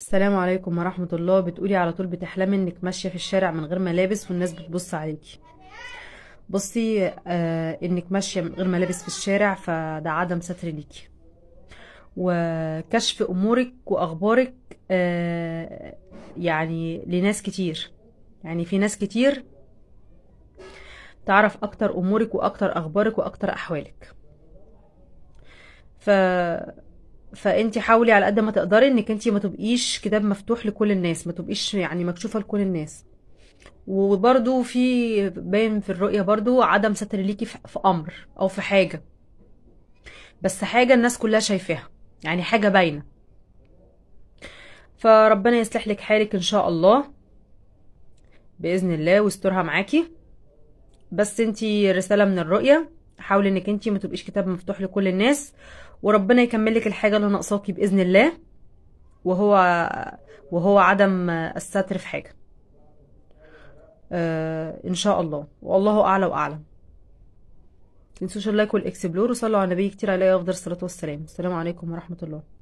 السلام عليكم ورحمة الله بتقولي على طول بتحلمي انك ماشية في الشارع من غير ملابس والناس بتبص عليكي بصي آه انك ماشية من غير ملابس في الشارع فده عدم ستر ليكي وكشف امورك واخبارك آه يعني لناس كتير يعني في ناس كتير تعرف اكتر امورك واكتر اخبارك واكتر احوالك ف فانت حاولي على قد ما تقدري انك انت ما تبقيش كتاب مفتوح لكل الناس ما تبقيش يعني مكشوفه لكل الناس وبرده في باين في الرؤيه برده عدم ستر ليكي في امر او في حاجه بس حاجه الناس كلها شايفاها يعني حاجه باينه فربنا يصلح لك حالك ان شاء الله باذن الله ويسترها معاكي بس انتي رساله من الرؤيه حاولي انك انت ما تبقيش كتاب مفتوح لكل الناس وربنا يكمل لك الحاجه اللي ناقصاكي باذن الله وهو وهو عدم الستر في حاجه آه ان شاء الله والله اعلى واعلم تنسوش اللايك والاكسبلور وصلوا على النبي كتير عليه افضل الصلاه والسلام السلام عليكم ورحمه الله